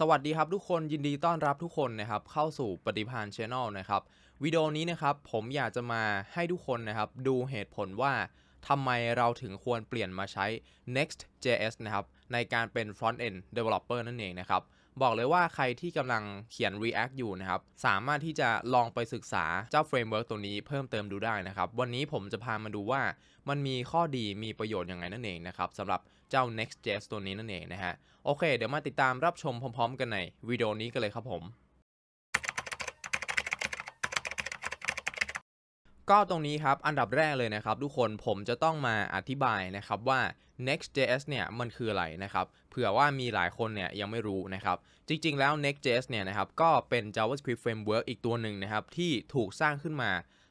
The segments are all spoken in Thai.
สวัสดีครับทุกคน ยินดีต้อนรับทุกคนนะครับ เข้าสู่ปฏิพานชแนลนะครับ วิดีโอนี้นะครับ ผมอยากจะมาให้ทุกคนนะครับ ดูเหตุผลว่าทำไมเราถึงควรเปลี่ยนมาใช้ Next.js นะครับ ในการเป็น Front-end Developer นั่นเองนะครับบอกเลยว่าใครที่กำลังเขียน React อยู่นะครับ สามารถที่จะลองไปศึกษาเจ้าเฟรมเวิร์กตัวนี้เพิ่มเติมดูได้นะครับ วันนี้ผมจะพามาดูว่ามันมีข้อดีมีประโยชน์ยังไงนั่นเองนะครับสำหรับเจ้า Next.js ตัวนี้นั่นเองนะฮะโอเค เดี๋ยวมาติดตามรับชมพร้อมๆกันในวิดีโอนี้กันเลยครับผมก็ตรงนี้ครับอันดับแรกเลยนะครับทุกคนผมจะต้องมาอธิบายนะครับว่า Next.js เนี่ยมันคืออะไรนะครับเผื่อว่ามีหลายคนเนี่ยยังไม่รู้นะครับ จริงๆแล้ว Next.js เนี่ยนะครับก็เป็น JavaScript Framework อีกตัวหนึ่งนะครับ ที่ถูกสร้างขึ้นมา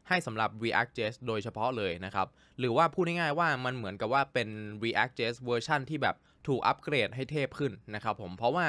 ให้สำหรับ React.js โดยเฉพาะเลยนะครับ หรือว่าพูดง่ายๆว่ามันเหมือนกับว่าเป็น React.js เวอร์ชันที่แบบถูกอัปเกรดให้เทพขึ้นนะครับผมเพราะว่า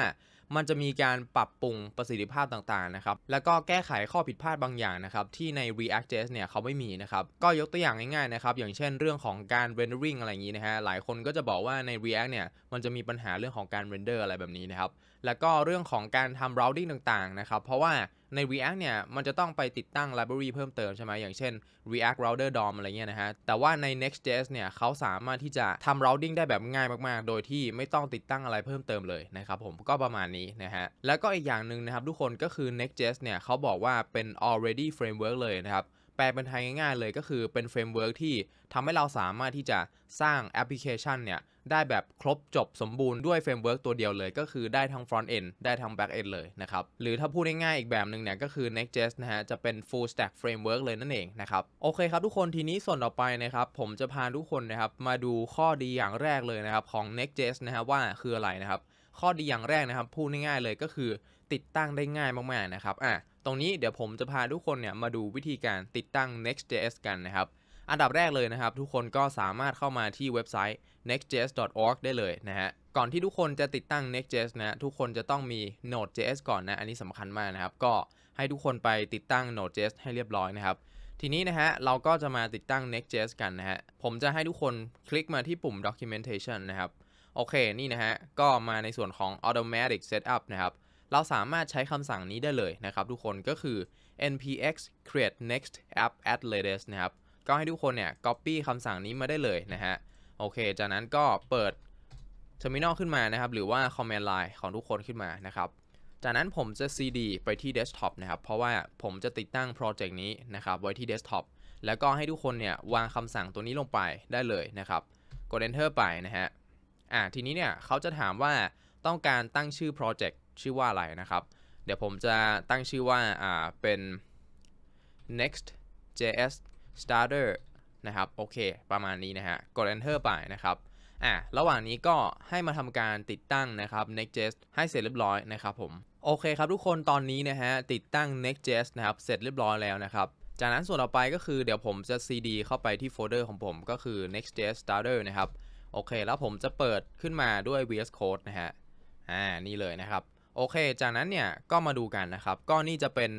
มันจะมีการปรับปรุงประสิทธิภาพต่างๆนะครับ แล้วก็แก้ไขข้อผิดพลาดบางอย่างนะครับ ที่ใน React.js เนี่ยเขาไม่มีนะครับ ก็ยกตัวอย่างง่ายๆนะครับ อย่างเช่นเรื่องของการ rendering อะไรอย่างนี้นะฮะ หลายคนก็จะบอกว่าใน React เนี่ยมันจะมีปัญหาเรื่องของการ render อะไรแบบนี้นะครับแล้วก็เรื่องของการทำ routing ต่างๆ นะครับ เพราะว่าใน React เนี่ย มันจะต้องไปติดตั้ง library เพิ่มเติมใช่ไหม อย่างเช่น React Router DOM อะไรเงี้ยนะฮะ แต่ว่าใน Next.js เนี่ยเขาสามารถที่จะทำ routing ได้แบบง่ายมากๆ โดยที่ไม่ต้องติดตั้งอะไรเพิ่มเติมเลยนะครับผม ก็ประมาณนี้นะฮะ แล้วก็อีกอย่างหนึ่งนะครับทุกคนก็คือ Next.js เนี่ยเขาบอกว่าเป็น already framework เลยนะครับ แปลเป็นไทยง่ายๆ เลยก็คือเป็นเฟรมเวิร์กที่ทำให้เราสามารถที่จะสร้างแอปพลิเคชันเนี่ยได้แบบครบจบสมบูรณ์ด้วยเฟรมเวิร์กตัวเดียวเลย ก็คือได้ทั้ง Front End ได้ทั้ง Back End เลยนะครับหรือถ้าพูดง่ายๆอีกแบบหนึ่งเนี่ยก็คือ Next.js นะฮะจะเป็น Full Stack Framework เลยนั่นเองนะครับโอเคครับทุกคนทีนี้ส่วนต่อไปนะครับ ผมจะพาทุกคนนะครับมาดูข้อดีอย่างแรกเลยนะครับของ Next.js นะฮะว่าคืออะไรนะครับข้อดีอย่างแรกนะครับพูดง่าย ๆเลยก็คือติดตั้งได้ง่ายมากๆนะครับอ่ะตรงนี้เดี๋ยวผมจะพาทุกคนเนี่ยมาดูวิธีการติดตั้ง Next.js กันนะครับอันดับแรกเลยนะครับ ทุกคนก็สามารถเข้ามาที่เว็บไซต์ nextjs.org ได้เลยนะฮะก่อนที่ทุกคนจะติดตั้ง Next.js นะทุกคนจะต้องมี Node.js ก่อนนะ อันนี้สำคัญมากนะครับ ก็ให้ทุกคนไปติดตั้ง Node.js ให้เรียบร้อยนะครับ ทีนี้นะฮะเราก็จะมาติดตั้ง Next.js กันนะฮะผมจะให้ทุกคนคลิกมาที่ปุ่ม documentation นะครับโอเค นี่นะฮะก็มาในส่วนของ automatic setup นะครับ เราสามารถใช้คำสั่งนี้ได้เลยนะครับ ทุกคนก็คือ npx create next app at latest นะครับก็ให้ทุกคนเนี่ย Copy คำสั่งนี้มาได้เลยนะฮะ โอเคจากนั้นก็เปิด Terminal ขึ้นมานะครับ หรือว่า Command Line ของทุกคนขึ้นมานะครับ จากนั้นผมจะ CD ไปที่ Desktop นะครับ เพราะว่าผมจะติดตั้งโปรเจกต์นี้นะครับ ไว้ที่ Desktop แล้วก็ให้ทุกคน เนี่ย วางคำสั่งตัวนี้ลงไปได้เลยนะครับ กด Enter ไปนะฮะ อ่าทีนี้เนี่ยเขาจะถามว่าต้องการตั้งชื่อโปรเจกต์ชื่อว่าอะไรนะครับเดี๋ยวผมจะตั้งชื่อว่าอ่าเป็น next js starter นะครับโอเคประมาณนี้นะฮะกด enter ไปนะครับอ่ะระหว่างนี้ก็ให้มาทำการติดตั้งนะครับ Next.js ให้เสร็จเรียบร้อยนะครับผมโอเคครับทุกคนตอนนี้นะฮะติดตั้ง Next.js นะครับ เสร็จเรียบร้อยแล้วนะครับ จากนั้นส่วนต่อไปก็คือ เดี๋ยวผมจะ cd เข้าไปที่โฟลเดอร์ของผมก็คือ Next.js starter นะครับ โอเค แล้วผมจะเปิดขึ้นมาด้วย VS Code นะฮะอ่านี่เลยนะครับโอเค จากนั้นเนี่ยก็มาดูกันนะครับ ก็นี่จะเป็น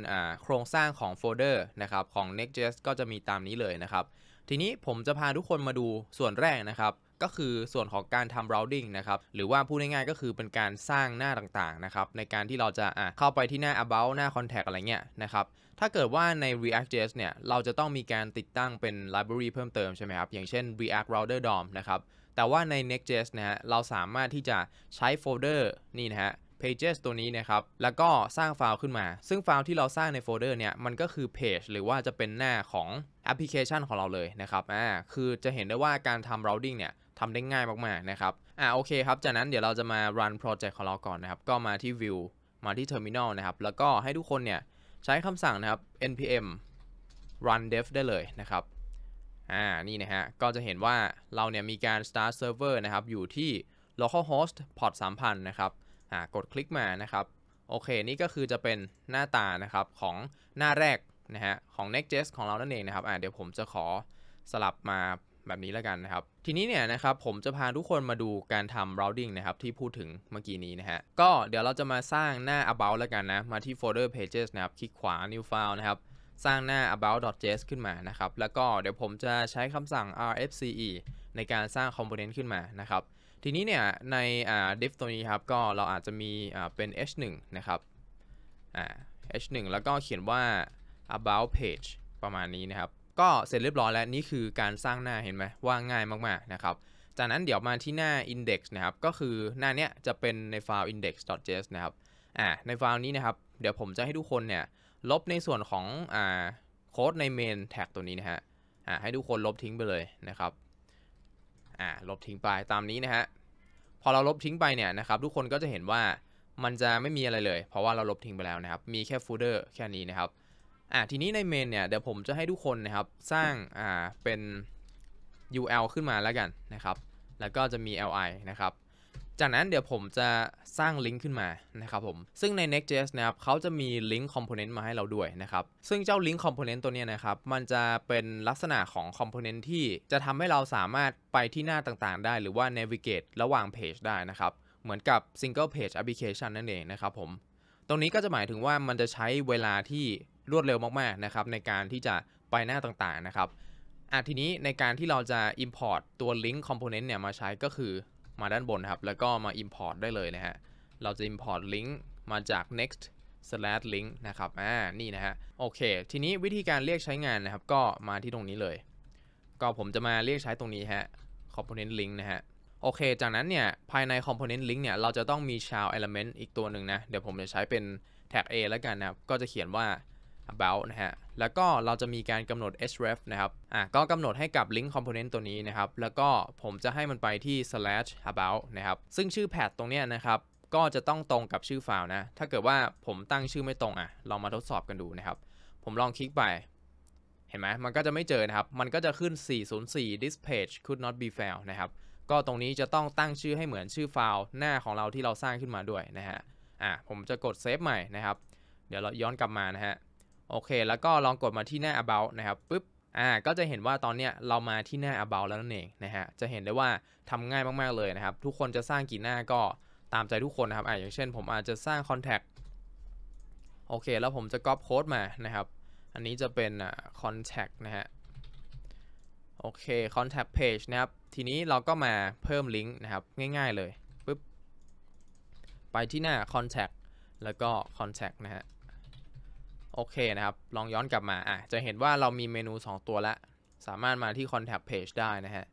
โครงสร้างของโฟลเดอร์นะครับของ Next.js ก็จะมีตามนี้เลยนะครับ ทีนี้ผมจะพาทุกคนมาดูส่วนแรกนะครับ ก็คือส่วนของการทำ routing นะครับ หรือว่าพูดง่ายๆก็คือเป็นการสร้างหน้าต่างๆนะครับ ในการที่เราจะะเข้าไปที่หน้า about หน้า contact อะไรเงี้ยนะครับ ถ้าเกิดว่าใน React.js เนี่ยเราจะต้องมีการติดตั้งเป็น library เพิ่มเติมใช่ไหมครับ อย่างเช่น React Router DOM นะครับ แต่ว่าใน Next.js นะฮะเราสามารถที่จะใช้โฟลเดอร์นี่นะฮะ pages ตัวนี้นะครับ แล้วก็สร้างไฟล์ขึ้นมา ซึ่งไฟล์ที่เราสร้างในโฟลเดอร์เนี่ย มันก็คือ page หรือว่าจะเป็นหน้าของแอปพลิเคชันของเราเลยนะครับ อ่า คือจะเห็นได้ว่าการทำ routing เนี่ย ทำได้ง่ายมากๆ นะครับ อ่า โอเคครับ จากนั้นเดี๋ยวเราจะมา run project ของเราก่อนนะครับ ก็มาที่ view มาที่ terminal นะครับ แล้วก็ให้ทุกคนเนี่ยใช้คำสั่ง นะครับ npm run dev ได้เลยนะครับ อ่า นี่นะฮะ ก็จะเห็นว่าเราเนี่ยมีการ start server นะครับ อยู่ที่ localhost port 3000นะครับกดคลิกมานะครับโอเค นี่ก็คือจะเป็นหน้าตานะครับของหน้าแรกนะฮะของ Next.js ของเรานั่นเองนะครับอ่าเดี๋ยวผมจะขอสลับมาแบบนี้แล้วกันนะครับ ทีนี้เนี่ยนะครับผมจะพาทุกคนมาดูการทำ routing นะครับที่พูดถึงเมื่อกี้นี้นะฮะก็เดี๋ยวเราจะมาสร้างหน้า about แล้วกันนะ มาที่ folder pages นะครับ คลิกขวา new file นะครับสร้างหน้า about.js ขึ้นมานะครับ แล้วก็เดี๋ยวผมจะใช้คำสั่ง rfce ในการสร้าง component ขึ้นมานะครับทีนี้เนี่ยในอ่าดิฟตัวนี้ครับ ก็เราอาจจะมีอ่าเป็น h 1นะครับอ่า h 1แล้วก็เขียนว่า about page ประมาณนี้นะครับ ก็เสร็จเรียบร้อยแล้ว นี่คือการสร้างหน้าเห็นไหมว่าง่ายมากๆนะครับ จากนั้นเดี๋ยวมาที่หน้า index นะครับก็คือหน้าเนี้ยจะเป็นในไฟล์ index.js นะครับอ่าในไฟล์นี้นะครับเดี๋ยวผมจะให้ทุกคนเนี่ยลบในส่วนของอ่าโค้ดใน main tag ตัวนี้นะฮะอ่าให้ทุกคนลบทิ้งไปเลยนะครับอ่าลบทิ้งไป ตามนี้นะฮะพอเราลบทิ้งไปเนี่ยนะครับ ทุกคนก็จะเห็นว่ามันจะไม่มีอะไรเลย เพราะว่าเราลบทิ้งไปแล้วนะครับ มีแค่โฟลเดอร์ แค่นี้นะครับอ่าทีนี้ในเมนเนี่ยเดี๋ยวผมจะให้ทุกคนนะครับสร้างอ่าเป็น UL ขึ้นมาแล้วกันนะครับแล้วก็จะมี li นะครับจากนั้นเดี๋ยวผมจะสร้างลิงก์ขึ้นมานะครับผมซึ่งใน Next.js นะครับเขาจะมีลิงก์คอมโพเนนต์มาให้เราด้วยนะครับซึ่งเจ้าลิงก์คอมโพเนนต์ตัวนี้นะครับ มันจะเป็นลักษณะของคอมโพเนนต์ที่จะทำให้เราสามารถไปที่หน้าต่าง ๆ ได้หรือว่า navigate ระหว่างเพจได้นะครับ เหมือนกับ single page application นั่นเองนะครับผมตรงนี้ก็จะหมายถึงว่ามันจะใช้เวลาที่รวดเร็วมากๆนะครับในการที่จะไปหน้าต่างๆนะครับอ่ะทีนี้ในการที่เราจะ import ตัวลิงก์คอมโพเนนต์เนี่ยมาใช้ก็คือมาด้านบนครับแล้วก็มา Import ได้เลยนะฮะเราจะ Import Link มาจาก next slash link นะครับอ่า นี่นะฮะโอเคทีนี้วิธีการเรียกใช้งานนะครับก็มาที่ตรงนี้เลย ก็ผมจะมาเรียกใช้ตรงนี้ฮะ component link นะฮะโอเคจากนั้นเนี่ยภายใน component link เนี่ยเราจะต้องมี child element อีกตัวหนึ่งนะ เดี๋ยวผมจะใช้เป็น tag a แล้วกันนะครับก็จะเขียนว่า about นะฮะ แล้วก็เราจะมีการกำหนด href นะครับ อ่ะ ก็กำหนดให้กับ link component ตัวนี้นะครับ แล้วก็ผมจะให้มันไปที่ slash about นะครับ ซึ่งชื่อ path ตรงเนี้ยนะครับ ก็จะต้องตรงกับชื่อไฟล์นะ ถ้าเกิดว่าผมตั้งชื่อไม่ตรงอ่ะลองมาทดสอบกันดูนะครับ ผมลองคลิกไป เห็นไหม มันก็จะไม่เจอนะครับ มันก็จะขึ้น 404 this page could not be found นะครับ ก็ตรงนี้จะต้องตั้งชื่อให้เหมือนชื่อไฟล์ หน้าของเราที่เราสร้างขึ้นมาด้วยนะฮะ อ่ะ ผมจะกดเซฟใหม่นะครับ เดี๋ยวเราย้อนกลับมานะฮะโอเค แล้วก็ลองกดมาที่หน้า about นะครับ ปึ๊บ อ่า ก็จะเห็นว่าตอนเนี้ยเรามาที่หน้า about แล้วนั่นเองนะฮะ จะเห็นได้ว่าทำง่ายมากๆเลยนะครับ ทุกคนจะสร้างกี่หน้าก็ตามใจทุกคนนะครับอ่าอย่างเช่น ผมอาจจะสร้าง contact โอเค แล้วผมจะก๊อปโค้ดมานะครับ อันนี้จะเป็นอ่า contact นะฮะ โอเค contact page นะครับ ทีนี้เราก็มาเพิ่มลิงก์นะครับ ง่ายๆเลย ปึ๊บ ไปที่หน้า contact แล้วก็ contact นะฮะโอเคนะครับ ลองย้อนกลับมา อ่ะจะเห็นว่าเรามีเมนู 2 ตัวแล้ว สามารถมาที่ contact page ได้นะฮะ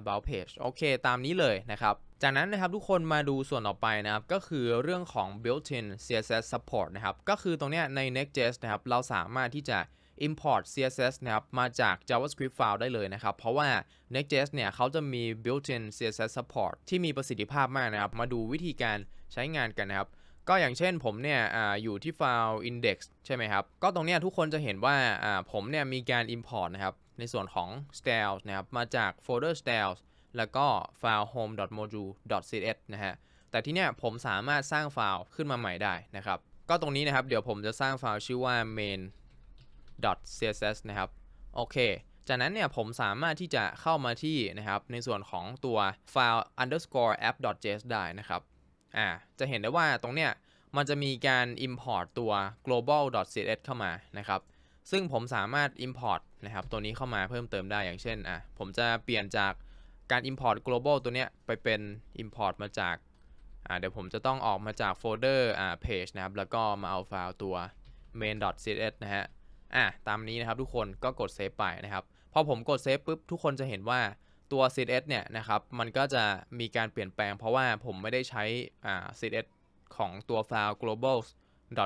about page โอเค ตามนี้เลยนะครับ จากนั้นนะครับทุกคนมาดูส่วนต่อไปนะครับ ก็คือเรื่องของ built-in CSS support นะครับ ก็คือตรงเนี้ยใน Next.js นะครับ เราสามารถที่จะ import CSS นะครับ มาจาก JavaScript file ได้เลยนะครับ เพราะว่า Next.js เนี่ยเขาจะมี built-in CSS support ที่มีประสิทธิภาพมากนะครับ มาดูวิธีการใช้งานกันนะครับก็อย่างเช่นผมเนี่ยออยู่ที่ไฟล์ index ใช่ไหมครับ ก็ตรงเนี้ยทุกคนจะเห็นว่าผมเนี่ยมีการ import นะครับในส่วนของ styles นะครับ มาจากโฟลเดอร์ styles แล้วก็ไฟล์ home.module.cs นะฮะแต่ที่เนี้ยผมสามารถสร้างไฟล์ขึ้นมาใหม่ได้นะครับ ก็ตรงนี้นะครับเดี๋ยวผมจะสร้างไฟล์ชื่อว่า main.css นะครับโอเค จากนั้นเนี่ยผมสามารถที่จะเข้ามาที่นะครับ ในส่วนของตัวไฟล์ underscore app.js ได้นะครับอ่าจะเห็นได้ว่าตรงเนี้ยมันจะมีการ import ตัว global.css เข้ามานะครับซึ่งผมสามารถ import นะครับตัวนี้เข้ามาเพิ่มเติมได้อย่างเช่นอ่ะผมจะเปลี่ยนจากการ import global ตัวเนี้ยไปเป็น import มาจากอ่าเดี๋ยวผมจะต้องออกมาจากโฟลเดอร์อ่า page นะครับแล้วก็มาเอาไฟล์ตัว main.css นะฮะอ่ะตามนี้นะครับทุกคนก็กดเซฟไปนะครับพอผมกดเซฟปุ๊บทุกคนจะเห็นว่าตัว CSS เนี่ยนะครับ มันก็จะมีการเปลี่ยนแปลง เพราะว่าผมไม่ได้ใช้ CSS ของตัว file global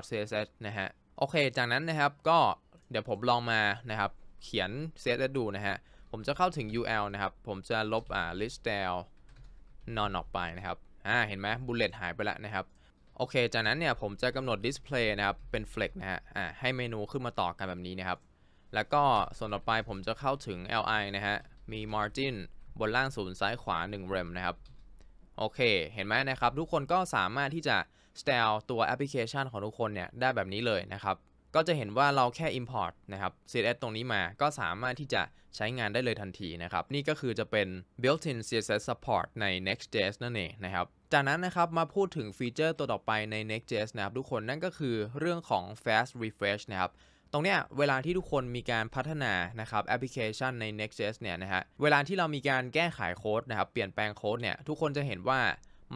css นะฮะ โอเค จากนั้นนะครับ ก็เดี๋ยวผมลองมานะครับ เขียน css ดูนะฮะ ผมจะเข้าถึง ul นะครับ ผมจะลบอ่า list style none ออกไปนะครับ อ่า เห็นไหมบุลเลตหายไปแล้วนะครับ โอเค จากนั้นเนี่ย ผมจะกำหนด display นะครับ เป็น flex นะฮะ อ่า ให้เมนูขึ้นมาต่อกันแบบนี้นะครับ แล้วก็ส่วนต่อไปผมจะเข้าถึง li นะฮะมี margin บนล่างศูนย์ซ้ายขวา 1เรมนะครับโอเค เห็นไหมนะครับทุกคนก็สามารถที่จะ style ตัวแอปพลิเคชันของทุกคนเนี่ยได้แบบนี้เลยนะครับก็จะเห็นว่าเราแค่ import นะครับ CSS ตรงนี้มาก็สามารถที่จะใช้งานได้เลยทันทีนะครับ นี่ก็คือจะเป็น built-in CSS support ใน Next.js นั่นเองนะครับ จากนั้นนะครับมาพูดถึงฟีเจอร์ตัวต่อไปใน Next.js นะครับทุกคนนั่นก็คือเรื่องของ fast refresh นะครับตรงเนี้ยเวลาที่ทุกคนมีการพัฒนานะครับแอปพลิเคชันใน Next.js เนี่ยนะฮะเวลาที่เรามีการแก้ไขโค้ดนะครับเปลี่ยนแปลงโค้ดเนี่ยทุกคนจะเห็นว่า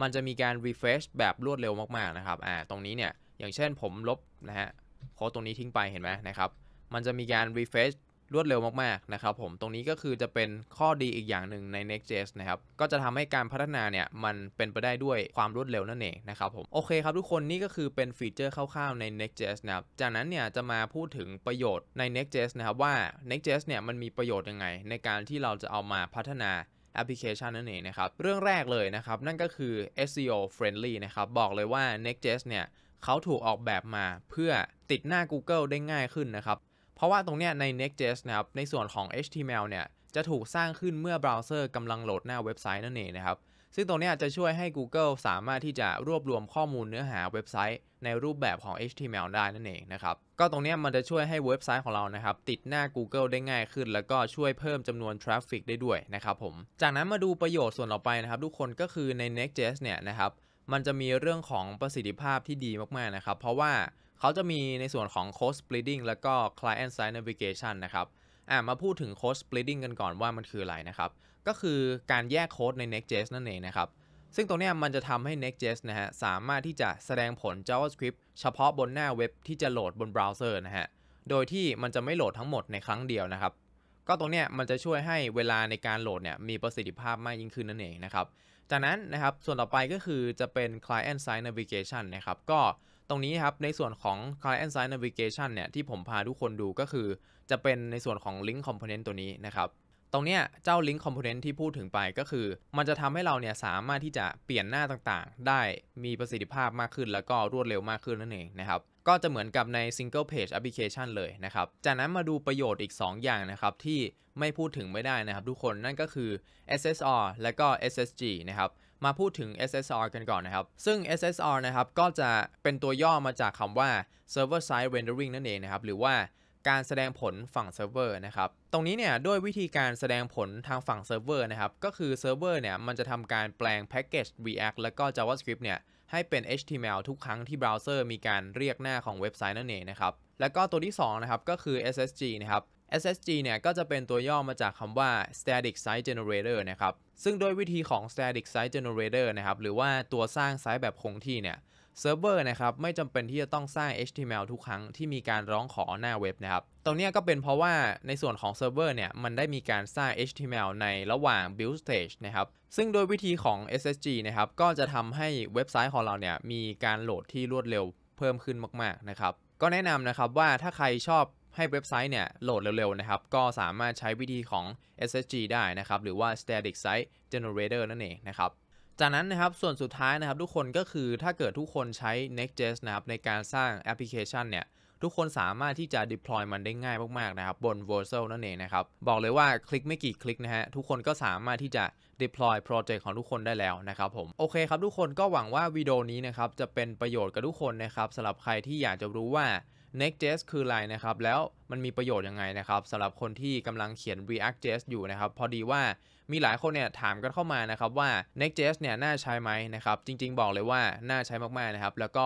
มันจะมีการ refresh แบบรวดเร็วมากๆ นะครับ อ่า ตรงนี้เนี่ยอย่างเช่นผมลบนะฮะโค้ดตรงนี้ทิ้งไปเห็นไหมนะครับมันจะมีการ refresh รวดเร็วมากๆนะครับผมตรงนี้ก็คือจะเป็นข้อดีอีกอย่างหนึ่งใน Next.js นะครับก็จะทำให้การพัฒนาเนี่ยมันเป็นไปได้ด้วยความรวดเร็วนั่นเองนะครับผมโอเคครับทุกคนนี่ก็คือเป็นฟีเจอร์คร่าวๆใน Next.js นะครับจากนั้นเนี่ยจะมาพูดถึงประโยชน์ใน Next.js นะครับว่า Next.js เนี่ยมันมีประโยชน์ยังไง ในการที่เราจะเอามาพัฒนาแอปพลิเคชันนั่นเองนะครับเรื่องแรกเลยนะครับนั่นก็คือ SEO friendly นะครับบอกเลยว่า Next.js เนี่ยเขาถูกออกแบบมาเพื่อติดหน้า Google ได้ง่ายขึ้นนะครับเพราะว่าตรงเนี้ยใน Next.js นะครับในส่วนของ HTML เนี่ยจะถูกสร้างขึ้นเมื่อเบราว์เซอร์กำลังโหลดหน้าเว็บไซต์นั่นเองนะครับซึ่งตรงนี้จะช่วยให้ Google สามารถที่จะรวบรวมข้อมูลเนื้อหาเว็บไซต์ในรูปแบบของ HTML ได้นั่นเองนะครับก็ตรงนี้มันจะช่วยให้เว็บไซต์ของเรานะครับติดหน้า Google ได้ง่ายขึ้น แล้วก็ช่วยเพิ่มจำนวนทราฟฟิกได้ด้วยนะครับผมจากนั้นมาดูประโยชน์ส่วนต่อไปนะครับ ทุกคนก็คือใน Next.js เนี่ยนะครับมันจะมีเรื่องของประสิทธิภาพที่ดีมาก ๆ นะครับ เพราะว่าเขาจะมีในส่วนของ Code Splitting แล้วก็ Client Side Navigation นะครับ อ่ามาพูดถึง Code Splitting กันก่อนว่ามันคืออะไรนะครับ ก็คือการแยกโค้ดใน Next.js นั่นเองนะครับ ซึ่งตรงนี้มันจะทำให้ Next.js นะฮะสามารถที่จะแสดงผล JavaScript เฉพาะบนหน้าเว็บที่จะโหลดบนเบราว์เซอร์นะฮะ โดยที่มันจะไม่โหลดทั้งหมดในครั้งเดียวนะครับ ก็ตรงนี้มันจะช่วยให้เวลาในการโหลดเนี่ยมีประสิทธิภาพมากยิ่งขึ้นนั่นเองนะครับ จากนั้นนะครับส่วนต่อไปก็คือจะเป็น client side navigation นะครับก็ตรงนี้ครับ ในส่วนของ client side navigation เนี่ยที่ผมพาทุกคนดูก็คือ จะเป็นในส่วนของ link component ตัวนี้นะครับ ตรงเนี้ยเจ้า link component ที่พูดถึงไปก็คือ มันจะทำให้เราเนี่ยสามารถที่จะเปลี่ยนหน้าต่าง ๆ ได้มีประสิทธิภาพมากขึ้นแล้วก็รวดเร็วมากขึ้นนั่นเองนะครับ ก็จะเหมือนกับใน single page application เลยนะครับ จากนั้นมาดูประโยชน์อีก 2 อย่างนะครับที่ไม่พูดถึงไม่ได้นะครับ ทุกคนนั่นก็คือ SSR และก็ SSG นะครับมาพูดถึง SSR กันก่อนนะครับ ซึ่ง SSR นะครับ ก็จะเป็นตัวย่อมาจากคำว่า server side rendering นั่นเองนะครับ หรือว่าการแสดงผลฝั่งเซิร์ฟเวอร์นะครับ ตรงนี้เนี่ยด้วยวิธีการแสดงผลทางฝั่งเซิร์ฟเวอร์นะครับ ก็คือเซิร์ฟเวอร์เนี่ยมันจะทำการแปลงแพ็กเกจ React แล้วก็ JavaScript เนี่ยให้เป็น HTML ทุกครั้งที่เบราว์เซอร์มีการเรียกหน้าของเว็บไซต์นั่นเองนะครับ แล้วก็ตัวที่2นะครับ ก็คือ SSG นะครับ SSG เนี่ยก็จะเป็นตัวย่อมาจากคำว่า static site generator นะครับซึ่งโดยวิธีของ static site generator นะครับหรือว่าตัวสร้างไซต์แบบคงที่เนี่ยเซิร์ฟเวอร์นะครับไม่จำเป็นที่จะต้องสร้าง HTML ทุกครั้งที่มีการร้องขอหน้าเว็บนะครับตรงนี้ก็เป็นเพราะว่าในส่วนของเซิร์ฟเวอร์เนี่ยมันได้มีการสร้าง HTML ในระหว่าง build stage นะครับซึ่งโดยวิธีของ SSG นะครับก็จะทำให้เว็บไซต์ของเราเนี่ยมีการโหลดที่รวดเร็วเพิ่มขึ้นมาก ๆ นะครับก็แนะนำนะครับว่าถ้าใครชอบให้เว็บไซต์เนี่ยโหลดเร็วๆนะครับ ก็สามารถใช้วิธีของ SSG ได้นะครับ หรือว่า Static Site Generator นั่นเองนะครับ จากนั้นนะครับ ส่วนสุดท้ายนะครับ ทุกคนก็คือถ้าเกิดทุกคนใช้ Next.js นะครับในการสร้างแอปพลิเคชันเนี่ย ทุกคนสามารถที่จะ deploy มันได้ง่ายมากๆนะครับบน Vercel นั่นเองนะครับ บอกเลยว่าคลิกไม่กี่คลิกนะฮะ ทุกคนก็สามารถที่จะ deploy project ของทุกคนได้แล้วนะครับผม โอเคครับทุกคนก็หวังว่าวิดีโอนี้นะครับจะเป็นประโยชน์กับทุกคนนะครับสำหรับใครที่อยากจะรู้ว่า Next.js คืออะไรนะครับแล้วมันมีประโยชน์ยังไงนะครับสำหรับคนที่กำลังเขียน React.js อยู่นะครับพอดีว่ามีหลายคนเนี่ยถามกันเข้ามานะครับว่า Next.js เนี่ยน่าใช้ไหมนะครับจริง ๆบอกเลยว่า น่าใช้มากๆนะครับแล้วก็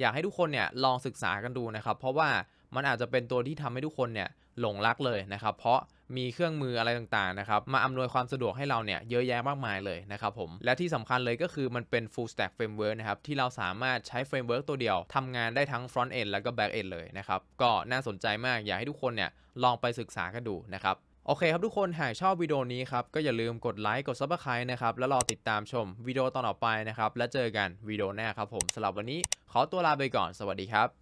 อยากให้ทุกคนเนี่ยลองศึกษากันดูนะครับเพราะว่ามันอาจจะเป็นตัวที่ทำให้ทุกคนเนี่ยหลงรักเลยนะครับเพราะมีเครื่องมืออะไรต่างๆ นะครับ มาอำนวยความสะดวกให้เราเนี่ยเยอะแยะมากมายเลยนะครับผม และที่สำคัญเลยก็คือมันเป็น full stack framework นะครับที่เราสามารถใช้ framework ตัวเดียวทำงานได้ทั้ง front end แล้วก็ back end เลยนะครับ ก็น่าสนใจมากอยากให้ทุกคนเนี่ยลองไปศึกษากันดูนะครับ โอเคครับทุกคน หากชอบวิดีโอนี้ครับก็อย่าลืมกดไลค์กดซับสไครต์นะครับแล้วรอติดตามชมวิดีโอตอนต่อไปนะครับและเจอกันวิดีโอหน้าครับผมสำหรับวันนี้ขอตัวลาไปก่อนสวัสดีครับ